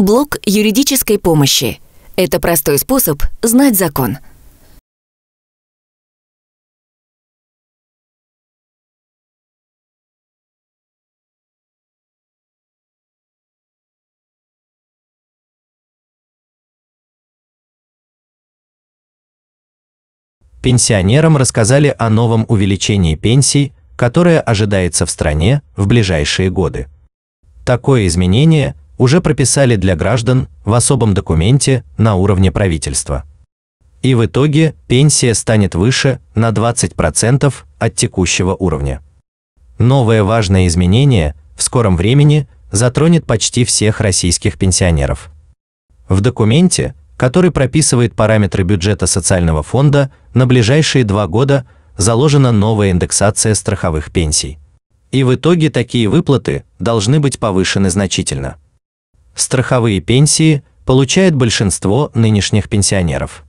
Блок юридической помощи. Это простой способ знать закон. Пенсионерам рассказали о новом увеличении пенсий, которое ожидается в стране в ближайшие годы. Такое изменение уже прописали для граждан в особом документе на уровне правительства. И в итоге пенсия станет выше на 20% от текущего уровня. Новое важное изменение в скором времени затронет почти всех российских пенсионеров. В документе, который прописывает параметры бюджета социального фонда на ближайшие два года, заложена новая индексация страховых пенсий. И в итоге такие выплаты должны быть повышены значительно страховые пенсии получает большинство нынешних пенсионеров.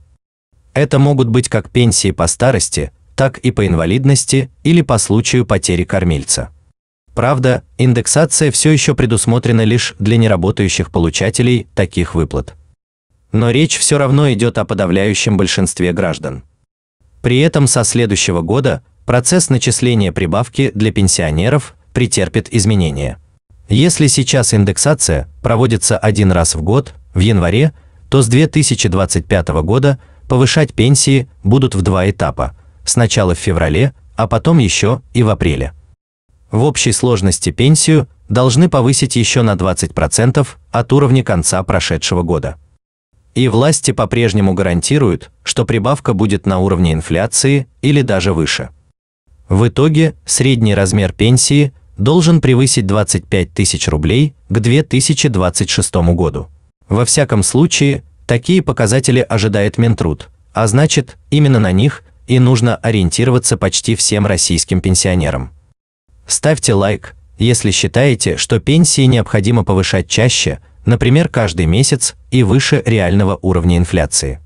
Это могут быть как пенсии по старости, так и по инвалидности или по случаю потери кормильца. Правда, индексация все еще предусмотрена лишь для неработающих получателей таких выплат. Но речь все равно идет о подавляющем большинстве граждан. При этом со следующего года процесс начисления прибавки для пенсионеров претерпит изменения. Если сейчас индексация проводится один раз в год, в январе, то с 2025 года повышать пенсии будут в два этапа, сначала в феврале, а потом еще и в апреле. В общей сложности пенсию должны повысить еще на 20% от уровня конца прошедшего года. И власти по-прежнему гарантируют, что прибавка будет на уровне инфляции или даже выше. В итоге средний размер пенсии должен превысить 25 тысяч рублей к 2026 году. Во всяком случае, такие показатели ожидает Минтруд, а значит, именно на них и нужно ориентироваться почти всем российским пенсионерам. Ставьте лайк, если считаете, что пенсии необходимо повышать чаще, например, каждый месяц и выше реального уровня инфляции.